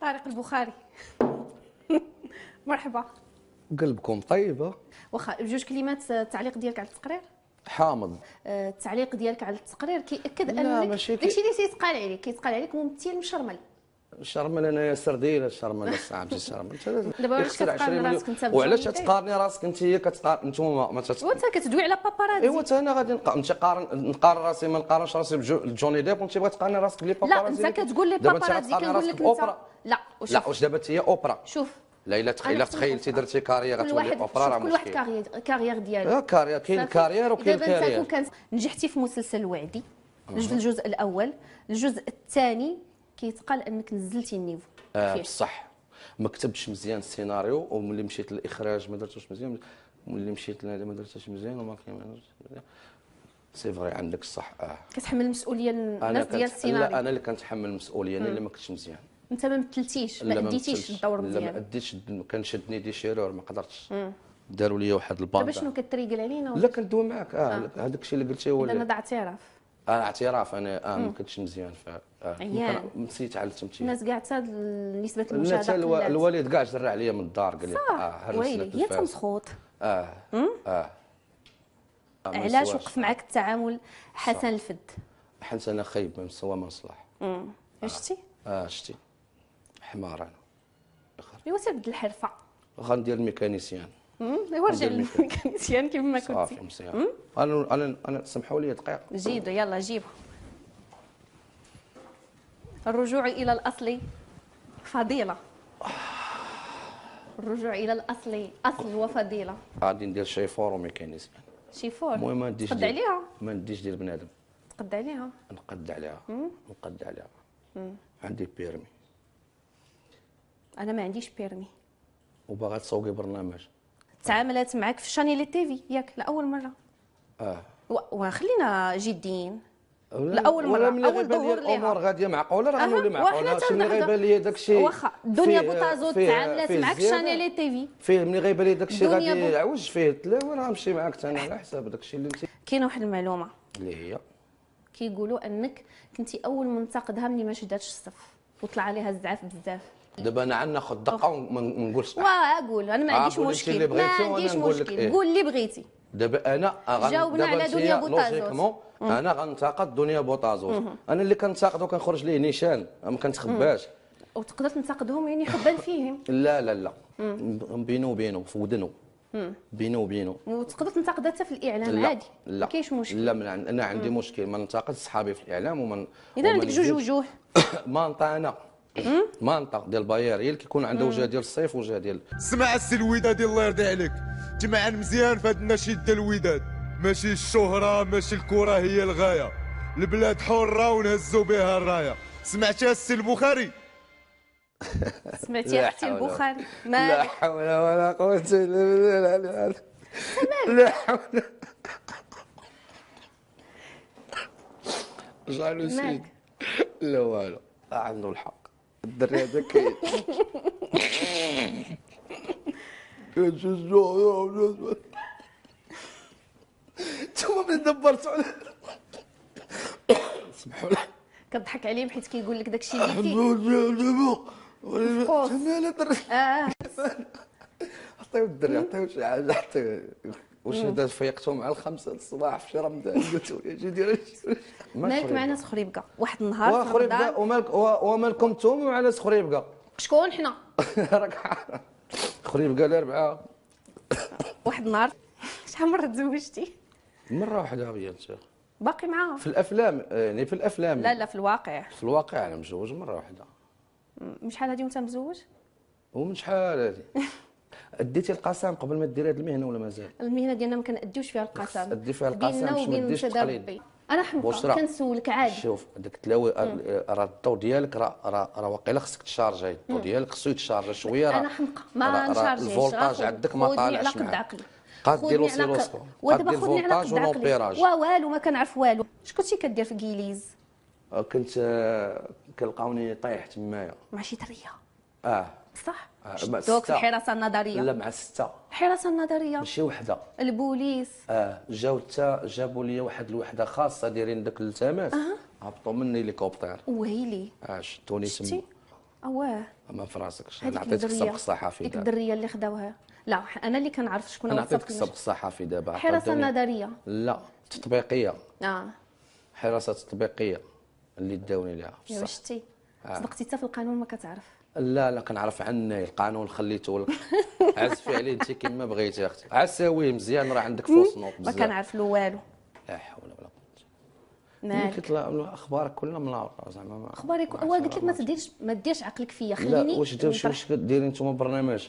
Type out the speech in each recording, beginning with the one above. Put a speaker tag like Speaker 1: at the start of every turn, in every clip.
Speaker 1: طارق البخاري مرحبا
Speaker 2: قلبكم طيبه
Speaker 1: واخا بجوج كلمات آه، التعليق ديالك على التقرير حامض آه، التعليق ديالك على التقرير كيأكد انك داكشي اللي تيتقال عليك كيتقال عليك ممثل مشرمل
Speaker 2: الشرمل انايا سردين الشرمل صاحبتي الشرمل دابا علاش كتقارني راسك انت وعلاش تقارني راسك انت هي كتقارن انتوما ما تت... وانت
Speaker 1: كتدوي على باباراتي
Speaker 2: ايوا انا غادي نقارن انت قارن نقارن راسي ما نقارنش راسي بجوني ديب وانت بغيت تقارني راسك بلي باباراتي لا انت كتقول لي باباراتي كنقول لك انت
Speaker 1: لا وشوف. لا
Speaker 2: واش دابا هي اوبرا شوف لا الا تخيل تخيلتي درتي كارير غتولي اوبرا راه كل واحد
Speaker 1: كارير ديالو آه، كارير كاين كارير وكاين كارير دابا انت كون نجحتي في مسلسل وعدي الجزء الاول الجزء الثاني كيتقال انك نزلتي النيفو
Speaker 2: آه بصح ما كتبتش مزيان السيناريو وملي مشيت للاخراج ما درتوش مزيان ملي مشيت لهذا ما درتش مزيان وما سي فري عندك الصح اه
Speaker 1: كتحمل المسؤوليه الناس ديال السيناريو لا انا
Speaker 2: اللي كنتحمل المسؤوليه انا اللي ما كنتش مزيان
Speaker 1: انت ما مثلتيش ما اديتيش الدور مزيان لا ما
Speaker 2: اديتش كان شدني دي شيرور ما قدرتش داروا لي واحد الباندا دابا شنو
Speaker 1: كتريقل علينا لا
Speaker 2: كندوي معاك اه, آه. هذاك الشيء اللي قلتيه هو انا ضاع اعتراف انا اعتراف انا اه ما كنتش مزيان فيها آه. نسيت على التمثيل الناس كاع
Speaker 1: حتى نسبه المشاهده الو... الوالد
Speaker 2: كاع جرى عليا من الدار قال لي اه هرس هي تمسخوط اه اه, آه، علاش وقف
Speaker 1: معك التعامل حسن الفد
Speaker 2: حيت انا خايب ما سوا ما نصلح شتي آه،, اه شتي حمار انا
Speaker 1: ايوا تبدل الحرفه
Speaker 2: غندير ميكانيسيان
Speaker 1: ايوا رجع للكنيسيان كيف ما كنت صافي
Speaker 2: انا انا انا سمحوا لي دقيقه
Speaker 1: جيدو يلا جيبو الرجوع الى الاصل فضيله الرجوع الى الاصل اصل وفضيله
Speaker 2: غادي ندير شي فور وميكانيزم
Speaker 1: شي فور المهم ما نديش تقد عليها
Speaker 2: ما نديش ديال بنادم تقد عليها نقد عليها نقد عليها عندي بيرمي
Speaker 1: انا ما عنديش بيرمي
Speaker 2: وباغا تسوقي برنامج
Speaker 1: تعاملت معك في شانيل تي في ياك لاول مره اه وخلينا جديين
Speaker 2: لاول مره اول ظهور ليها الامور غاديه معقوله راه نولي معقوله شي ملي غيبان لي داك الشيء واخا دنيا بوطازو تعاملت معك شانيل تي في فيه ملي غيبان لي داك الشيء غادي يعوج فيه التلاوه راه نمشي معاك ثاني على حساب داك الشيء اللي انت
Speaker 1: كاينه واحد المعلومه اللي هي كيقولوا انك كنتي اول من ملي ما شداتش الصف وطلع عليها الزعاف بزاف
Speaker 2: دابا انا خد دقه وما نقولش
Speaker 1: قول انا ما آه، عنديش مشكل ما عنديش مشكل قول اللي بغيتي
Speaker 2: دابا إيه. انا جاوبنا على دنيا بوطازوس انا غنتقد دنيا بوطازوس انا اللي كنتقد وكنخرج ليه نيشان ما كنتخباش
Speaker 1: وتقدر تنتقدهم يعني حبا فيهم
Speaker 2: لا لا لا بينو بينو في ودنو بينو بينو
Speaker 1: وتقدر تنتقد حتى في الاعلام لا. عادي لا ما كاينش مشكل
Speaker 2: لا من انا عندي مشكل ما ننتقدش صحابي في الاعلام ومن اذا عندك جوج وجوه ما نطانا إيه. منطق ديال باير إيه اللي كيكون عندها وجهه ديال الصيف وجهه ديال سمع
Speaker 1: السي الوداد
Speaker 2: الله يرضي عليك جمعان مزيان في هاد النشيد ديال الوداد ماشي الشهره ماشي الكره هي الغايه البلاد حره ونهزوا بها الرايه سمعتي السي البخاري
Speaker 1: سمعتي اختي البخاري لا
Speaker 2: حول ولا قوه الا بالله لا حول جالوسيد لا والو عنده الحق الدري هذا كاين هذاك
Speaker 1: ثم ملي دبرت على سمحوا لي كضحك عليهم حيت كيقول لك داكشي اللي كاين سمي على الدري
Speaker 2: عطيو الدري عطيو شي حاجه عطيو واش فيقتهم على الخمسة الصباح في شي رمضان قلت له اش يدير مالك مع ناس
Speaker 1: خريبكه واحد النهار وخريبكه
Speaker 2: ومالك ومالكم نتوما مع ناس خريبكه
Speaker 1: شكون حنا راك
Speaker 2: خريبكه الاربعه
Speaker 1: واحد النهار شحال مره تزوجتي
Speaker 2: مره واحده هي الشيخ
Speaker 1: باقي معاها في
Speaker 2: الافلام آه، يعني في الافلام لا
Speaker 1: لا في الواقع
Speaker 2: في الواقع انا مزوج مره واحده مش
Speaker 1: شحال هادي وانت مزوج
Speaker 2: ومن شحال هادي اديتي القسم قبل ما ديري هذه المهنه ولا مازال
Speaker 1: المهنه ديالنا ما كناديوش فيها القسم ادي
Speaker 2: فيها القسم باش ما ديرش التقليد
Speaker 1: انا حمقى كنسولك عادي
Speaker 2: شوف داك التلاوي راه الضو ديالك راه راه را واقيلا خصك تشارجي الضو ديالك خصو يتشارجي شويه راه انا حمقى
Speaker 1: ما نشارجيش الفولتاج عندك ما طالعش معاك قاد دير لوسيلوسكوب ودابا خذني على قد عقلي وا والو ما كنعرف والو اش كنتي كدير في كيليز
Speaker 2: آه، كنت آه، كنلقاوني طايح تمايا مع شي دريه اه صح آه، دوك الحراسه النظريه لا مع سته
Speaker 1: الحراسه النظريه ماشي وحده البوليس
Speaker 2: اه جاو حتى جابوا لي واحد الوحده خاصه دايرين داك الالتماس آه. هبطوا مني هليكوبتر
Speaker 1: ويلي
Speaker 2: اه شتوني تما اواه ما فراسكش انا عطيتك السبق الصحفي ديك الدريه
Speaker 1: اللي خداوها لا انا اللي كنعرف شكون هو عطيتك السبق
Speaker 2: الصحفي دابا حراسه النظريه لا تطبيقيه اه حراسه تطبيقيه اللي داوني ليها شتي آه. صدقتي
Speaker 1: حتى في القانون ما كتعرف
Speaker 2: لا لا كنعرف عني القانون خليته لك عزفي عليه انت كما بغيتي اختي عساويه مزيان راه عندك فوس نوض ما كنعرف له والو لا حول ولا قوه مالك كيطلع الاخبار كلها ملاوطه زعما
Speaker 1: اخباري هو قلت لك ما تديرش ما ديرش عقلك فيا خليني واش واش واش
Speaker 2: كديري انتم برنامج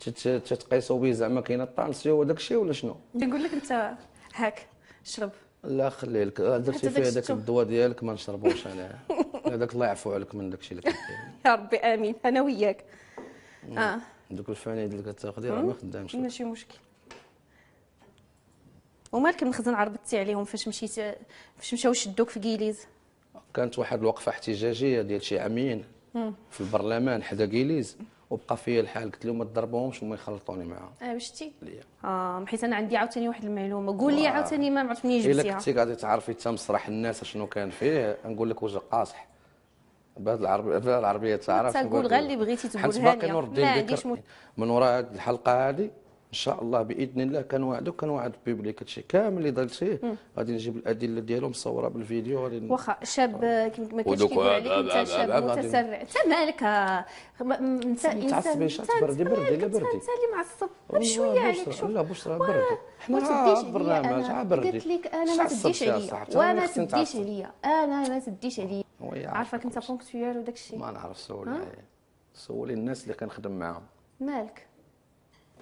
Speaker 2: تتقيسوا به زعما كاينه الطانسيو وداك الشيء ولا شنو؟
Speaker 1: نقول لك انت هاك شرب
Speaker 2: لا خلي لك درتي فيه هذاك الدواء ديالك ما نشربوش انا هذاك الله يعفو عليك من داكشي اللي كدير
Speaker 1: يا ربي امين انا وياك
Speaker 2: نعم. اه دوك الفوانيد اللي كتاخذي راه ما خدامش
Speaker 1: ماشي مشكل ومالك المخزن عربتي عليهم فاش مشيت فاش مشاو شدوك في كيليز
Speaker 2: كانت واحد الوقفه احتجاجيه ديال شي عامين في البرلمان حدا كيليز وبقى فيا الحال قلت لهم ما تضربوهمش وما يخلطوني معاهم
Speaker 1: اه شتي اه حيت انا عندي عاوتاني واحد المعلومه قول لي عاوتاني ما عرفت جبتيها الا كنتي
Speaker 2: غادي تعرفي تمسرح الناس شنو كان فيه نقول لك وجه قاصح البلاد العربيه البلاد العربيه تعرف تقول غير اللي بغيتي تقولها حيت ما عنديش من وراء هذه الحلقه هذه ان شاء الله باذن الله كان وعد البيبليك هادشي كامل اللي ضلت فيه غادي نجيب الادله ديالو مصوره بالفيديو غادي
Speaker 1: واخا شاب آه. ما كنتش كيقول عليك انت شاب متسرع انت مالك انت انسان انت بردي بردي لا بردي انت اللي معصب بشويه عليك شوف لا بشرى بردي حنا تديش البرنامج بردي قلت لك انا ما تديش عليا وما تديش عليا انا ما تديش عليا عارفك انت بونكتويال وداك الشيء ما نعرفش سولي
Speaker 2: سولي الناس اللي كنخدم معاهم
Speaker 1: مالك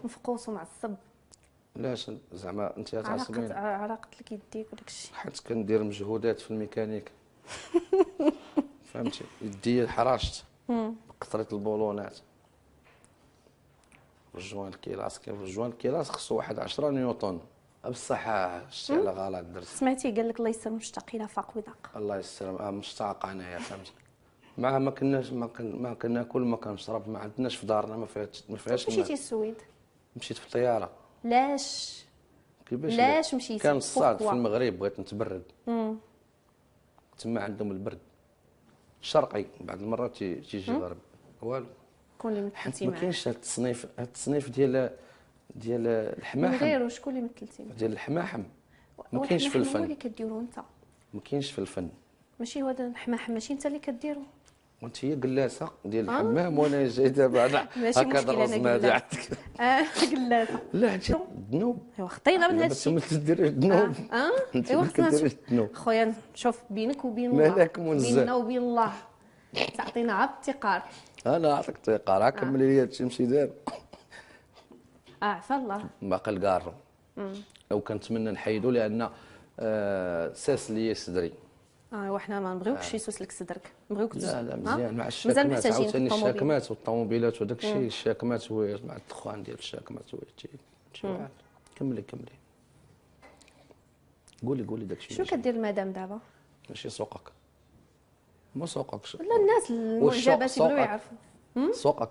Speaker 1: مفقوس ومعصب
Speaker 2: علاش زعما انت تعصبين
Speaker 1: علاقه لك يديك وداك الشيء
Speaker 2: حيت كندير مجهودات في الميكانيك فهمتي يدي حراشت كثرت البولونات رجوان الكيلاس كيف رجوان الكيلاس خصو واحد 10 نيوتن بصح شتي على غلط درت
Speaker 1: سمعتي قال لك الله يستر مشتاق الى فاق وذاق
Speaker 2: الله يستر آه، مشتاق انايا فهمتي مع ما كناش ما, ما كناكل ما كنشرب ما عندناش في دارنا ما فيهاش ما فيهاش مشيتي السويد مشيت في الطياره
Speaker 1: لاش
Speaker 2: كيفاش لاش مشيت كان الصاد في المغرب بغيت نتبرد تما عندهم البرد شرقي بعض المرات تيجي غرب والو
Speaker 1: كون اللي ما كاينش
Speaker 2: هذا التصنيف هذا التصنيف ديال ديال الحماحم غير
Speaker 1: شكون اللي مثلتي ديال
Speaker 2: الحماحم ما كاينش في الفن اللي
Speaker 1: كديرو انت
Speaker 2: ما كاينش في الفن
Speaker 1: ماشي هو هذا الحماحم ماشي انت اللي كديرو
Speaker 2: وانت هي قلاسه ديال آه. الحمام وانا جاي دابا هكا درزنا هذه عندك
Speaker 1: آه، قلاسه
Speaker 2: لا انت ذنوب
Speaker 1: ايوا خطينا من هذا آه، الشيء
Speaker 2: انت ما الذنوب
Speaker 1: ذنوب ايوا ما ذنوب خويا شوف بينك وبين الله مالك منزل بيننا وبين الله تعطينا عاد التقار
Speaker 2: انا عطيك التقار كمل لي هذا الشيء مشي دابا
Speaker 1: اه عفا الله
Speaker 2: باقي الكارو لو كنتمنى نحيدو لان ساس لي صدري
Speaker 1: اه وحنا ما نبغيوكش آه. يسوس لك صدرك نبغيوك لا لا مزيان مع الشاكمات عاوتاني الشاكمات
Speaker 2: والطوموبيلات وداك الشيء الشاكمات مع الدخان ديال الشاكمات كملي كملي قولي قولي داك الشيء شنو
Speaker 1: كدير المدام دابا
Speaker 2: ماشي سوقك ما سوقكش لا
Speaker 1: الناس المعجبات يبغيو يعرفوا سوقك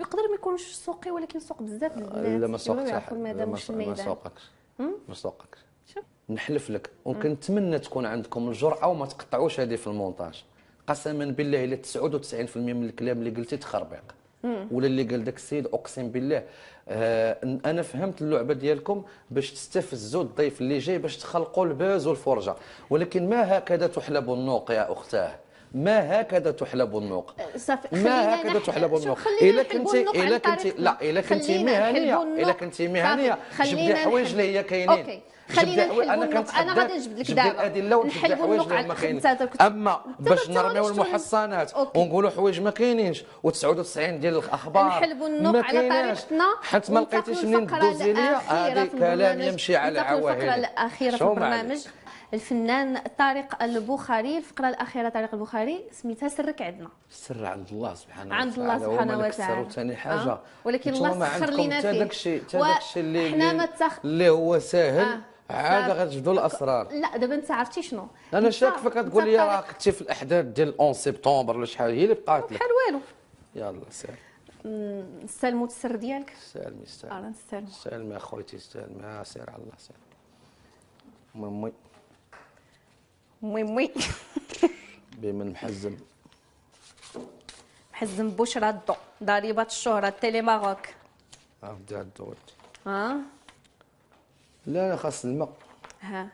Speaker 1: يقدر ما يكونش سوقي ولكن سوق بزاف لا ما سوقتش ما سوقكش ما
Speaker 2: سوقكش نحلف لك وكنتمنى تكون عندكم الجرأه وما تقطعوش هذه في المونتاج قسما بالله الا 99% من الكلام اللي قلتي تخربيق ولا اللي قال داك السيد اقسم بالله آه انا فهمت اللعبه ديالكم باش تستفزوا الضيف اللي جاي باش تخلقوا الباز والفرجه ولكن ما هكذا تحلب النوق يا اختاه ما هكذا تحلب النوق ما هكذا تحلب النوق الا كنتي الا كنتي لا الا كنتي مهنيه الا كنتي مهنيه جبدي حوايج اللي هي كاينين خلينا نحلبوا انا كنت انا غادي نجيب لك دابا الادله ونحلبوا حوايج اللي اما باش نرميو المحصنات ونقولوا حوايج ما كاينينش و99 ديال الاخبار نحلبوا النوق على طريقتنا
Speaker 1: حيت ما لقيتيش منين دوزي ليا هذا كلام يمشي على عواهي الفقره الاخيره في البرنامج الفنان طارق البخاري الفقره الاخيره طارق البخاري سميتها سرك عندنا
Speaker 2: السر عند الله سبحانه وتعالى عند الله سبحانه وتعالى ثاني آه. حاجه آه. ولكن الله سخر لنا فيه داك الشيء داك الشيء اللي تخ... اللي هو ساهل آه. عاد غتجبدوا الاسرار
Speaker 1: لا دابا انت عرفتي شنو
Speaker 2: انا شاك فيك تقول لي راه كنتي في الاحداث ديال 11 سبتمبر ولا شحال هي اللي بقات لك بحال والو يلا سير
Speaker 1: نستلموا السر ديالك سالمي آه، سالمي
Speaker 2: سالمي اخويتي سالمي آه، سير على الله سير مامي موي موي بمن محزم
Speaker 1: محزم بشرى الضو ضريبة الشهرة تيلي ماروك
Speaker 2: ها آه، بدي الضو ها لا انا خاص الماء
Speaker 1: ها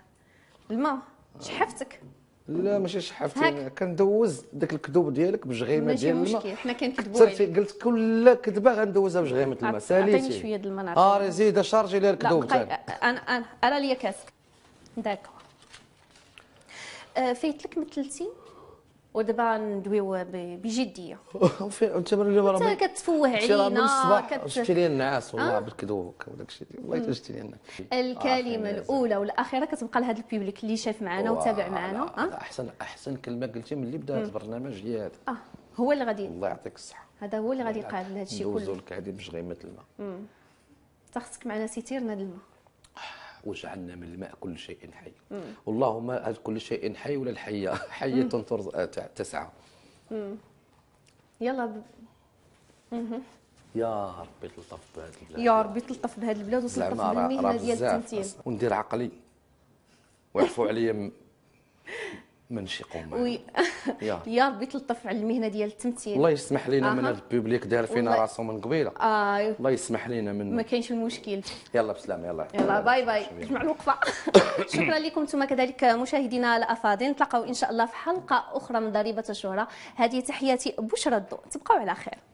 Speaker 1: الماء شحفتك
Speaker 2: لا ماشي شحفتي كندوز داك الكذوب ديالك بجغيمه ديال الماء ماشي
Speaker 1: مشكل حنا كنكذبوا عليه
Speaker 2: قلت كل كذبه غندوزها بجغيمه الماء ساليتي عطيني شويه ديال الماء اه زيد شارجي لي الكذوب انا
Speaker 1: انا انا ليا كاسك داكور آه، فايت لك مثلتي ودابا ندويو بجديه
Speaker 2: وفي انت راه
Speaker 1: كتفوه علينا شفتي لي
Speaker 2: النعاس والله أه؟ بالكذوب وداك الشيء والله شفتي لي النعاس آه، الكلمه
Speaker 1: الاولى والاخيره كتبقى لهذا البيبليك اللي شاف معنا وتابع معنا أه؟
Speaker 2: احسن احسن كلمه قلتي ملي بدا هذا البرنامج هي هذا
Speaker 1: آه. هو اللي غادي
Speaker 2: الله يعطيك الصحه
Speaker 1: هذا هو اللي غادي يقاد لهذا الشيء كله ندوزو
Speaker 2: لك هذه باش الماء مثلنا
Speaker 1: تخصك معنا سيتيرنا الماء
Speaker 2: وجعلنا من الماء كل شيء حي مم. والله كل شيء حي ولا الحية حية آه، تسعى يلا يا ربي تلطف بهذا البلاد يا
Speaker 1: ربي تلطف بهذا البلاد وتلطف بالمهنه ديال التمثيل
Speaker 2: وندير عقلي ويعفو عليا شي قمة وي
Speaker 1: يا ربي تلطف على المهنه ديال التمثيل الله يسمح لينا من هذا
Speaker 2: البوبليك داير فينا راسو من قبيله
Speaker 1: آه. الله
Speaker 2: يسمح لينا من ما
Speaker 1: كاينش المشكل
Speaker 2: يلا بسلامه يلا يلا باي
Speaker 1: باي جمع الوقفه
Speaker 2: شكرا
Speaker 1: لكم انتم كذلك مشاهدينا الافاضل نتلاقاو ان شاء الله في حلقه اخرى من ضريبه الشهره هذه تحياتي بشرى الضوء تبقاو على خير